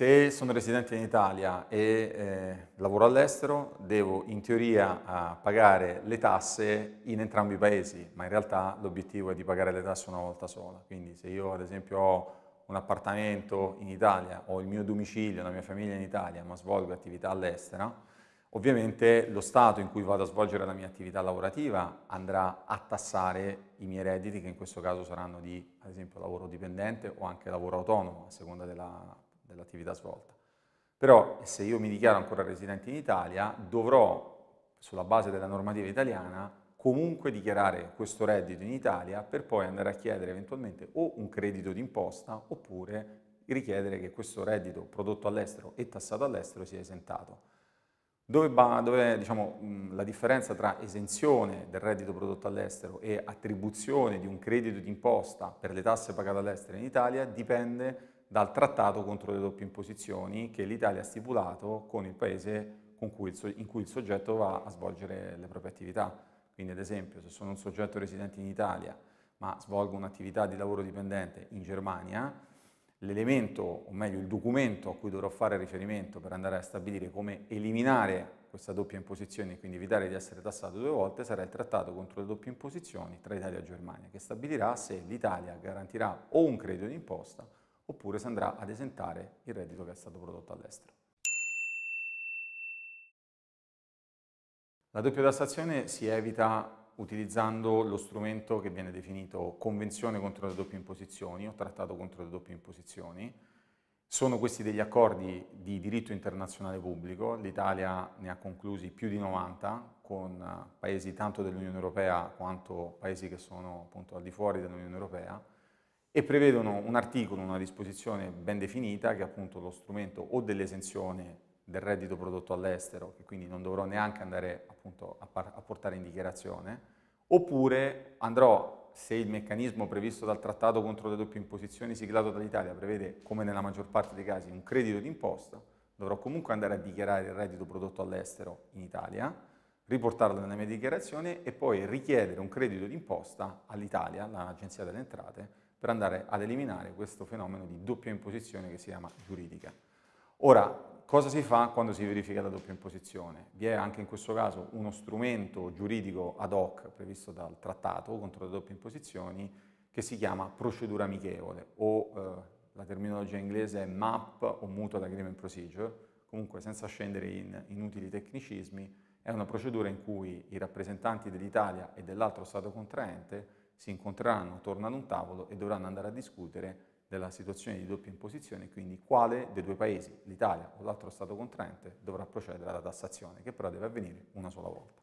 Se sono residente in Italia e eh, lavoro all'estero, devo in teoria eh, pagare le tasse in entrambi i paesi, ma in realtà l'obiettivo è di pagare le tasse una volta sola. Quindi se io ad esempio ho un appartamento in Italia, ho il mio domicilio, la mia famiglia in Italia, ma svolgo attività all'estero, ovviamente lo Stato in cui vado a svolgere la mia attività lavorativa andrà a tassare i miei redditi, che in questo caso saranno di, ad esempio, lavoro dipendente o anche lavoro autonomo, a seconda della dell'attività svolta. Però se io mi dichiaro ancora residente in Italia, dovrò, sulla base della normativa italiana, comunque dichiarare questo reddito in Italia per poi andare a chiedere eventualmente o un credito d'imposta oppure richiedere che questo reddito prodotto all'estero e tassato all'estero sia esentato. Dove, dove diciamo, la differenza tra esenzione del reddito prodotto all'estero e attribuzione di un credito d'imposta per le tasse pagate all'estero in Italia dipende dal trattato contro le doppie imposizioni che l'Italia ha stipulato con il paese con cui il, in cui il soggetto va a svolgere le proprie attività. Quindi ad esempio se sono un soggetto residente in Italia ma svolgo un'attività di lavoro dipendente in Germania, l'elemento, o meglio il documento a cui dovrò fare riferimento per andare a stabilire come eliminare questa doppia imposizione e quindi evitare di essere tassato due volte sarà il trattato contro le doppie imposizioni tra Italia e Germania, che stabilirà se l'Italia garantirà o un credito d'imposta oppure si andrà ad esentare il reddito che è stato prodotto all'estero. La doppia tassazione si evita utilizzando lo strumento che viene definito Convenzione contro le doppie imposizioni o Trattato contro le doppie imposizioni. Sono questi degli accordi di diritto internazionale pubblico, l'Italia ne ha conclusi più di 90 con paesi tanto dell'Unione Europea quanto paesi che sono appunto al di fuori dell'Unione Europea e prevedono un articolo, una disposizione ben definita che è appunto lo strumento o dell'esenzione del reddito prodotto all'estero, che quindi non dovrò neanche andare appunto a, a portare in dichiarazione, oppure andrò, se il meccanismo previsto dal trattato contro le doppie imposizioni siglato dall'Italia prevede, come nella maggior parte dei casi, un credito d'imposta, dovrò comunque andare a dichiarare il reddito prodotto all'estero in Italia, riportarlo nella mia dichiarazione e poi richiedere un credito d'imposta all'Italia, all'Agenzia delle Entrate, per andare ad eliminare questo fenomeno di doppia imposizione che si chiama giuridica. Ora, cosa si fa quando si verifica la doppia imposizione? Vi è anche in questo caso uno strumento giuridico ad hoc previsto dal trattato contro le doppie imposizioni che si chiama procedura amichevole o eh, la terminologia inglese è MAP o Mutual Agreement Procedure, comunque senza scendere in inutili tecnicismi, è una procedura in cui i rappresentanti dell'Italia e dell'altro Stato contraente si incontreranno attorno a un tavolo e dovranno andare a discutere della situazione di doppia imposizione, quindi quale dei due paesi, l'Italia o l'altro Stato contraente, dovrà procedere alla tassazione, che però deve avvenire una sola volta.